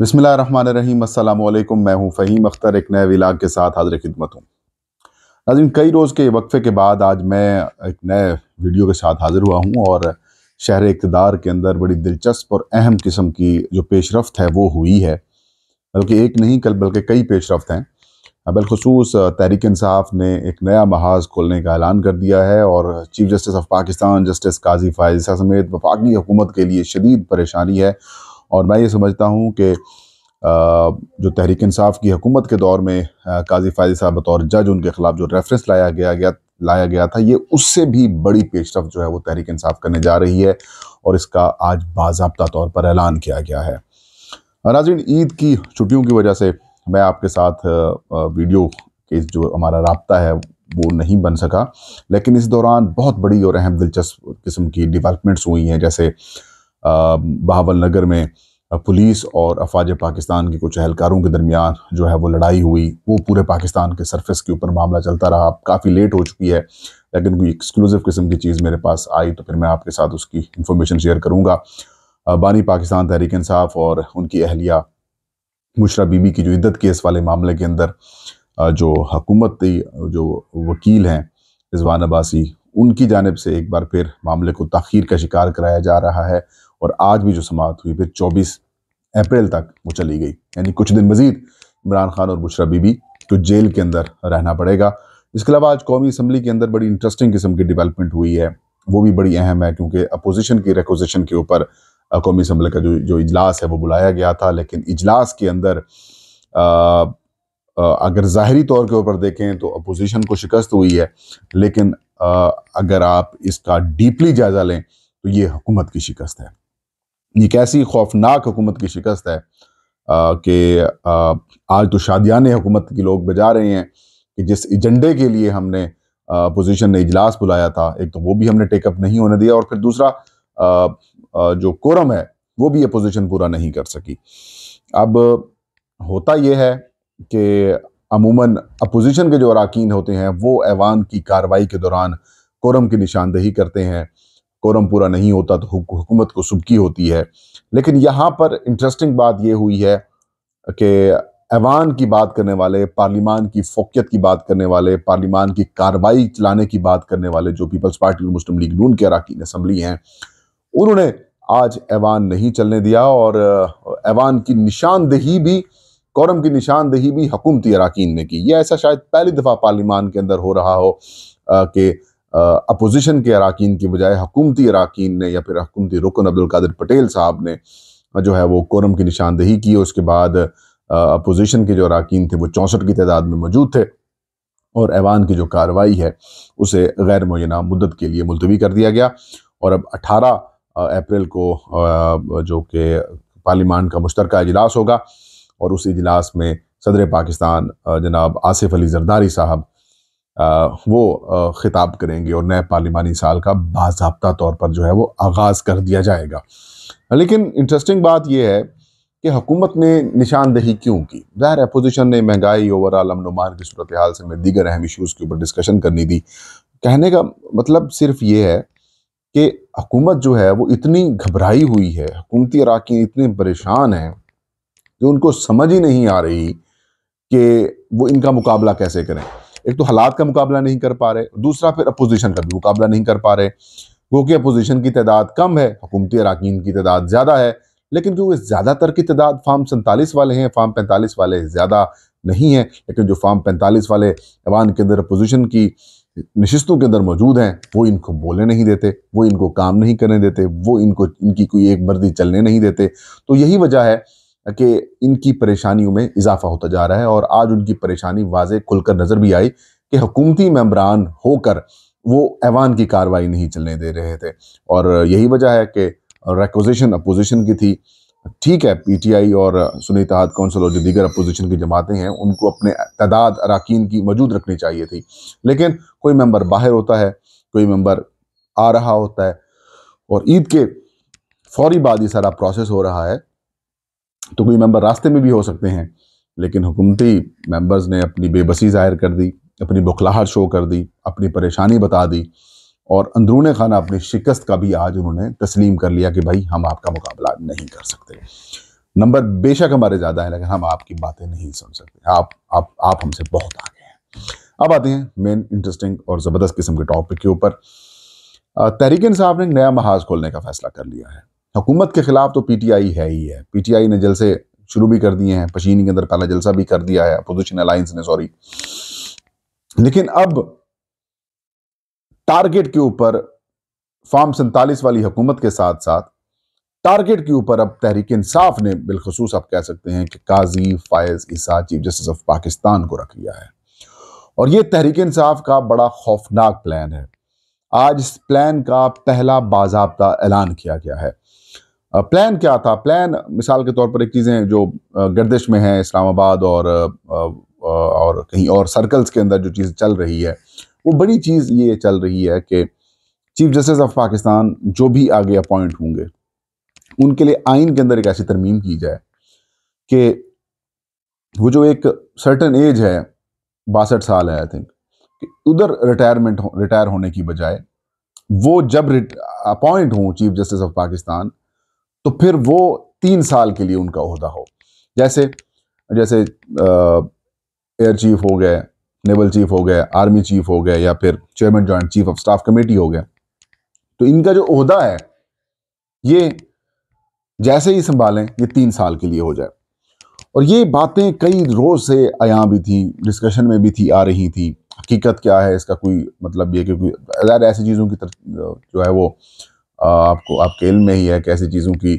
बसमिल अल्लाम मैं हूं फ़हीम अख्तर एक नए विलाग के साथ हाजिर खिदमत हूं नाजिन कई रोज़ के वक्फ़े के बाद आज मैं एक नए वीडियो के साथ हाज़िर हुआ हूं और शहर इकतदार के अंदर बड़ी दिलचस्प और अहम किस्म की जो पेशरफ है वो हुई है बल्कि एक नहीं कल बल्कि कई पेशरफ हैं बिलखसूस तहरीक इंसाफ ने एक नया महाज खोलने का ऐलान कर दिया है और chief justice of Pakistan justice Qazi Faez समेत वफाकी हुकूमत के लिए शदीद परेशानी है और मैं ये समझता हूँ कि जो तहरीक इंसाफ की हुकूमत के दौर में काजी फायदी साहब बतौर जज उनके खिलाफ जो रेफरेंस लाया गया गया लाया गया था ये उससे भी बड़ी पेशरफ जो है वो तहरीक इंसाफ करने जा रही है और इसका आज बाबा तौर पर ऐलान किया गया है नाजिन ईद की छुट्टियों की वजह से मैं आपके साथ वीडियो के जो हमारा रबता है वो नहीं बन सका लेकिन इस दौरान बहुत बड़ी और अहम दिलचस्प किस्म की डेवलपमेंट्स हुई हैं जैसे बहावल नगर में पुलिस और अफवाज पाकिस्तान के कुछ अहलकारों के दरमियान जो है वो लड़ाई हुई वो पूरे पाकिस्तान के सरफेस के ऊपर मामला चलता रहा काफ़ी लेट हो चुकी है लेकिन कोई एक्सक्लूसिव किस्म की चीज़ मेरे पास आई तो फिर मैं आपके साथ उसकी इन्फॉर्मेशन शेयर करूँगा बानी पाकिस्तान तहरीक इंसाफ और उनकी अहलिया मुशरा बीबी की जो इद्दत केस वाले मामले के अंदर जो हकूमती जो वकील हैं रिजवान अब्बासी उनकी जानब से एक बार फिर मामले को तखीर का शिकार कराया जा रहा है और आज भी जो समात हुई फिर चौबीस अप्रैल तक वो चली गई यानी कुछ दिन मजीद इमरान खान और बुशरा बीबी को तो जेल के अंदर रहना पड़ेगा इसके अलावा आज कौमी असम्बली के अंदर बड़ी इंटरेस्टिंग किस्म की डिवेलपमेंट हुई है वो भी बड़ी अहम है क्योंकि अपोजिशन की रिकोजेशन के ऊपर कौमी असम्बली का जो जो इजलास है वो बुलाया गया था लेकिन इजलास के अंदर आ, आ, अगर ज़ाहरी तौर के ऊपर देखें तो अपोजिशन को शिकस्त हुई है लेकिन आ, अगर आप इसका डीपली जायज़ा लें तो ये हुकूमत की शिकस्त है ये कैसी खौफनाक हुकूमत की शिकस्त है कि आज तो शादियान हुकूमत की लोग बजा रहे हैं कि जिस एजेंडे के लिए हमने अपोजिशन ने इजलास बुलाया था एक तो वो भी हमने टेकअप नहीं होने दिया और फिर दूसरा आ, आ, जो कोरम है वो भी अपोजिशन पूरा नहीं कर सकी अब होता यह है कि अमूमन अपोजिशन के जो अरकान होते हैं वो ऐवान की कार्रवाई के दौरान कोरम की निशानदेही करते हैं कोरम पूरा नहीं होता तो हुकूमत को सुबकी होती है लेकिन यहाँ पर इंटरेस्टिंग बात यह हुई है कि ऐवान की बात करने वाले पार्लिमान की फोकियत की बात करने वाले पार्लिमान की कार्रवाई चलाने की बात करने वाले जो पीपल्स पार्टी और मुस्लिम लीग नून के अरकान असम्बली हैं उन्होंने आज ऐवान नहीं चलने दिया और ऐवान की निशानदेही भी कौरम की निशानदेही भी हकूमती अरकान ने की यह ऐसा शायद पहली दफ़ा पार्लिमान के अंदर हो रहा हो कि अपोजिशन के अरकान की बजाय हकूमती अरकान ने या फिर हकूमती रुकन अब्दुल्कर पटेल साहब ने जो है वो कोरम की निशानदेही की उसके बाद अपोजिशन के जो अरकान थे वो चौंसठ की तादाद में मौजूद थे और ऐवान की जो कार्रवाई है उसे गैर मुना मुद्दत के लिए मुलतवी कर दिया गया और अब अठारह अप्रैल को जो कि पार्लीमान का मुश्तरक इजलास होगा और उस इजलास में सदर पाकिस्तान जनाब आसिफ अली जरदारी साहब वो ख़िताब करेंगे और नए पार्लिमानी साल का बाबा तौर पर जो है वो आगाज़ कर दिया जाएगा लेकिन इंटरेस्टिंग बात यह है कि हकूमत ने निशानदेही क्यों की ज़ाहिर अपोजिशन ने महंगाई ओवरऑल अमन उमान की सूरत हाल से मैं दीगर अहम इशूज़ के ऊपर डिस्कशन करनी थी कहने का मतलब सिर्फ ये है कि हकूमत जो है वो इतनी घबराई हुई है हकूमती अरकान इतने परेशान हैं कि उनको समझ ही नहीं आ रही कि वो इनका मुकाबला कैसे करें एक तो हालात का मुकाबला नहीं कर पा रहे दूसरा फिर अपोजिशन का भी मुकाबला नहीं कर पा रहे क्योंकि अपोजिशन की तादाद कम है हुकूमती अरकान की तादाद ज़्यादा है लेकिन क्योंकि ज़्यादातर की तादाद फार्म सैंतालीस वाले हैं फार्म पैंतालीस वाले ज़्यादा नहीं है लेकिन जो फार्म पैंतालीस वाले ऐवान के अंदर अपोजिशन की नशस्तों के अंदर मौजूद हैं वो इनको बोले नहीं देते वो इनको काम नहीं करने देते वो इनको इनकी कोई एक मर्जी चलने नहीं देते तो यही वजह है कि इनकी परेशानियों में इजाफा होता जा रहा है और आज उनकी परेशानी वाज खुलकर नज़र भी आई कि हुकूमती मम्बरान होकर वो ऐवान की कार्रवाई नहीं चलने दे रहे थे और यही वजह है कि रेकोजिशन अपोजिशन की थी ठीक है पीटीआई और सुनी तहत कौंसिल और जो दीगर अपोजिशन की जमातें हैं उनको अपने तादाद अरकान की मौजूद रखनी चाहिए थी लेकिन कोई मेंबर बाहर होता है कोई मेंबर आ रहा होता है और ईद के फौरी बाद ये सारा प्रोसेस हो रहा है तो कोई मेंबर रास्ते में भी हो सकते हैं लेकिन हुकूमती मेंबर्स ने अपनी बेबसी ज़ाहिर कर दी अपनी बुखलाहट शो कर दी अपनी परेशानी बता दी और अंदरून खाना अपनी शिकस्त का भी आज उन्होंने तस्लीम कर लिया कि भाई हम आपका मुकाबला नहीं कर सकते नंबर बेशक हमारे ज़्यादा हैं लेकिन हम आपकी बातें नहीं सुन सकते आप आप आप हमसे बहुत आगे हैं अब आते हैं मेन इंटरेस्टिंग और ज़बरदस्त किस्म के टॉपिक के ऊपर तहरीक साहब ने नया महाज खोलने का फैसला कर लिया है हुकूमत के ख़िलाफ़ तो पीटीआई है ही है पीटीआई ने जलसे शुरू भी कर दिए हैं पशीन के अंदर पहला जलसा भी कर दिया है अपोजिशन अलायंस ने सॉरी लेकिन अब टारगेट के ऊपर फॉर्म सैंतालीस वाली हुकूमत के साथ साथ टारगेट के ऊपर अब तहरीक इंसाफ ने बिलखसूस आप कह सकते हैं कि Qazi Faez Isa chief justice of Pakistan को रख लिया है और ये तहरीक इंसाफ का बड़ा खौफनाक प्लान है आज इस प्लान का पहला बाजाबता ऐलान किया गया है प्लान क्या था प्लान मिसाल के तौर पर एक चीज़ें जो गर्दिश में हैं इस्लामाबाद और और कहीं और सर्कल्स के अंदर जो चीज़ चल रही है वो बड़ी चीज़ ये चल रही है कि चीफ जस्टिस ऑफ पाकिस्तान जो भी आगे अपॉइंट होंगे उनके लिए आइन के अंदर एक ऐसी तरमीम की जाए कि वो जो एक सर्टन एज है बासठ साल है आई थिंक कि उधर रिटायरमेंट हो रिटायर होने की बजाय वो जब अपॉइंट हो चीफ जस्टिस ऑफ पाकिस्तान तो फिर वो तीन साल के लिए उनका अहदा हो जैसे जैसे एयर चीफ हो गए नेवल चीफ हो गए आर्मी चीफ हो गए या फिर chairman joint chief of staff committee हो गए तो इनका जो अहदा है ये जैसे ही संभालें ये तीन साल के लिए हो जाए और ये बातें कई रोज़ से आया भी थी डिस्कशन में भी थी आ रही थी हकीकत क्या है इसका कोई मतलब ये क्योंकि अगर ऐसी चीज़ों की जो है वो आपको आपके इल्म में ही है कि ऐसी चीज़ों की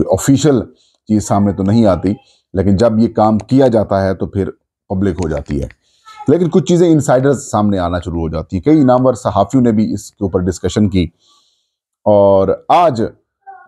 कोई ऑफिशियल चीज़ सामने तो नहीं आती लेकिन जब ये काम किया जाता है तो फिर पब्लिक हो जाती है लेकिन कुछ चीज़ें इनसाइडर्स सामने आना शुरू हो जाती हैं कई इनामवर सहाफ़ियों ने भी इसके ऊपर डिस्कशन की और आज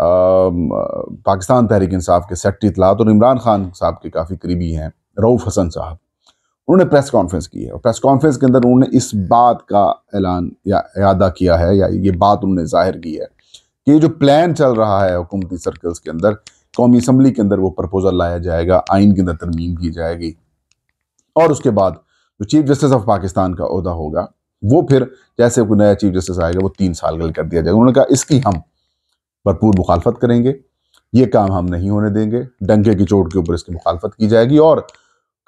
पाकिस्तान तहरीक इंसाफ के सेक्रटरी इतलात और इमरान खान साहब के काफ़ी करीबी हैं रऊफ़ हसन साहब उन्होंने प्रेस कॉन्फ्रेंस की है और प्रेस कॉन्फ्रेंस के अंदर उन्होंने इस बात का ऐलान या अदा किया है या ये बात उन्होंने जाहिर की है कि जो प्लान चल रहा है हुकूमती सर्कल्स के अंदर कौमी असम्बली के अंदर वो प्रपोजल लाया जाएगा आइन के अंदर तरमीम की जाएगी और उसके बाद जो चीफ जस्टिस ऑफ पाकिस्तान का अहदा होगा वो फिर जैसे कोई नया चीफ जस्टिस आएगा वो तीन साल गल कर दिया जाएगा उन्होंने कहा इसकी हम भरपूर मुखालफत करेंगे ये काम हम नहीं होने देंगे डंके की चोट के ऊपर इसकी मुखालफत की जाएगी और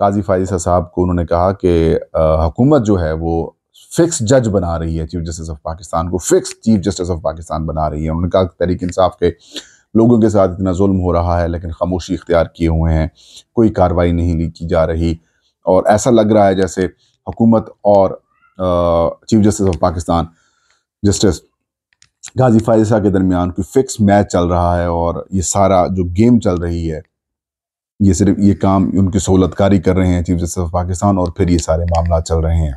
काजी फायजी साहब को उन्होंने कहा कि हुकूमत जो है वो फिक्स जज बना रही है चीफ जस्टिस ऑफ पाकिस्तान को fix chief justice of Pakistan बना रही है उन्होंने कहा तहरीक इंसाफ के लोगों के साथ इतना जुल्म हो रहा है लेकिन खामोशी इख्तियार किए हुए हैं कोई कार्रवाई नहीं ली की जा रही और ऐसा लग रहा है जैसे हुकूमत और chief justice of Pakistan justice Qazi Faez के दरमियान कोई फिक्स मैच चल रहा है और ये सारा जो गेम चल रही है ये सिर्फ ये काम उनकी सहूलतकारी कर रहे हैं चीफ जस्टिस ऑफ पाकिस्तान और फिर ये सारे मामला चल रहे हैं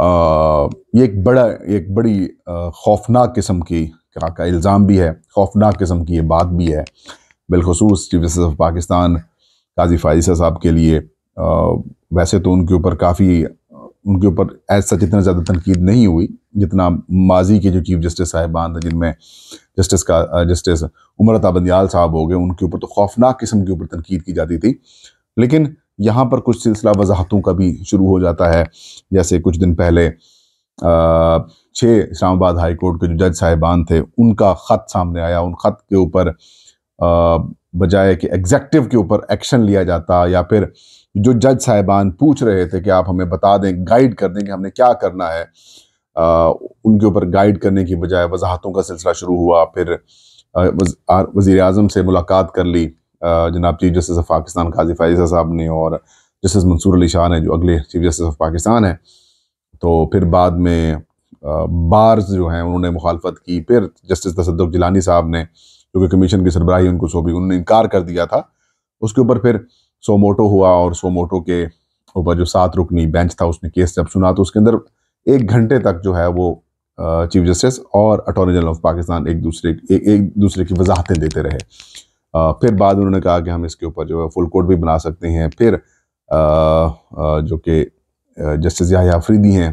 आ, ये एक बड़ा एक बड़ी खौफनाक किस्म की का, का इल्ज़ाम भी है खौफनाक किस्म की ये बात भी है बिलखसूस chief justice of Pakistan Qazi Faez साहब के लिए आ, वैसे तो उनके ऊपर काफ़ी उनके ऊपर ऐसा सच इतना ज़्यादा तनकीद नहीं हुई जितना माजी के जो चीफ जस्टिस साहिबान थे जिनमें जस्टिस का जस्टिस उमर ताबंदियाल साहब हो गए उनके ऊपर तो खौफनाक किस्म के ऊपर तनकीद की जाती थी लेकिन यहाँ पर कुछ सिलसिला वजाहतों का भी शुरू हो जाता है जैसे कुछ दिन पहले छः इस्लामाबाद हाई कोर्ट के जो जज साहिबान थे उनका ख़त सामने आया उन ख़त के ऊपर बजाय कि एग्जेक्टिव के ऊपर एक्शन लिया जाता या फिर जो जज साहिबान पूछ रहे थे कि आप हमें बता दें गाइड कर दें कि हमने क्या करना है आ, उनके ऊपर गाइड करने की बजाय वजाहतों का सिलसिला शुरू हुआ फिर वज़ी अजम से मुलाकात कर ली जनाब chief justice of Pakistan Qazi Faez साहब ने और जस्टिस मंसूर अली शाह ने जो अगले चीफ जस्टिस ऑफ पाकिस्तान है तो फिर बाद में बार्स जो हैं उन्होंने मुखालफत की फिर जस्टिस तसद्दुक जिलानी साहब ने क्योंकि कमीशन की सरबराही उनको सौंपी उन्होंने इनकार कर दिया था उसके ऊपर फिर सोमोटो हुआ और सोमोटो के ऊपर जो सात रुकनी बेंच था उसने केस जब सुना तो उसके अंदर एक घंटे तक जो है वो चीफ जस्टिस और अटॉर्नी जनरल ऑफ पाकिस्तान एक दूसरे ए, एक दूसरे की वजाहतें देते रहे फिर बाद उन्होंने कहा कि हम इसके ऊपर जो है फुल कोर्ट भी बना सकते हैं फिर आ, जो कि जस्टिस याहिया अफरीदी हैं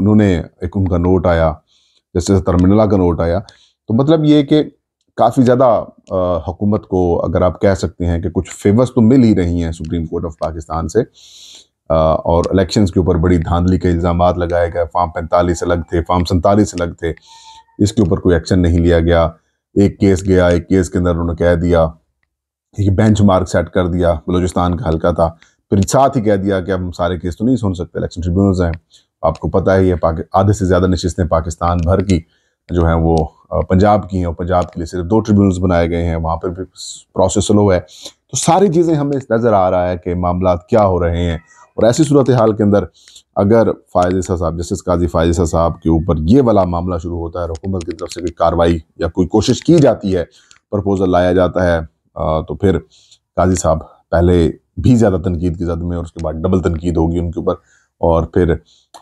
उन्होंने एक उनका नोट आया जस्टिस तरमिनला का नोट आया तो मतलब ये कि काफ़ी ज़्यादा हुकूमत को अगर आप कह सकते हैं कि कुछ फेवर्स तो मिल ही रही हैं सुप्रीम कोर्ट ऑफ पाकिस्तान से आ, और इलेक्शंस के ऊपर बड़ी धांधली के इल्ज़ाम लगाए गए फार्म पैंतालीस अलग थे फार्म सैंतालीस अलग थे इसके ऊपर कोई एक्शन नहीं लिया गया एक केस गया एक केस के अंदर उन्होंने कह दिया एक बेंच मार्क सेट कर दिया बलोचिस्तान का हल्का था फिर साथ ही कह दिया कि अब हम सारे केस तो नहीं सुन सकते इलेक्शन ट्रिब्यूनल्स हैं आपको पता ही है आधे से ज़्यादा नशस्तें पाकिस्तान भर की जो है वो पंजाब की हैं और पंजाब के लिए सिर्फ दो ट्रिब्यूनल्स बनाए गए हैं वहाँ पर भी प्रोसेस स्लो है तो सारी चीज़ें हमें नज़र आ रहा है कि मामला क्या हो रहे हैं और ऐसी सूरत हाल के अंदर अगर फायजा साहब जस्टिस काजी फायजा साहब के ऊपर ये वाला मामला शुरू होता है हुकूमत की तरफ से कोई कार्रवाई या कोई कोशिश की जाती है प्रपोज़ल लाया जाता है तो फिर काजी साहब पहले भी ज़्यादा तनकीद की जद में और उसके बाद डबल तनकीद होगी उनके ऊपर और फिर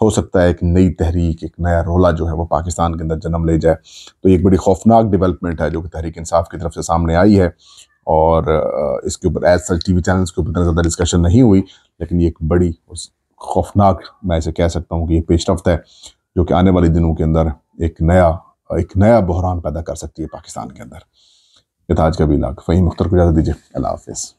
हो सकता है एक नई तहरीक एक नया रोला जो है वो पाकिस्तान के अंदर जन्म ले जाए तो एक बड़ी खौफनाक डेवलपमेंट है जो कि तहरीक इंसाफ की तरफ से सामने आई है और इसके ऊपर as such T V channels के ऊपर इतना ज़्यादा डिस्कशन नहीं हुई लेकिन ये एक बड़ी उस खौफनाक मैं इसे कह सकता हूँ कि ये रफ्त है जो कि आने वाले दिनों के अंदर एक नया एक नया बहरान पैदा कर सकती है पाकिस्तान के अंदर ये था आज का भी लाख फ़हीम अख्तर को इजाज़त दीजिए अल्लाह हाफिज़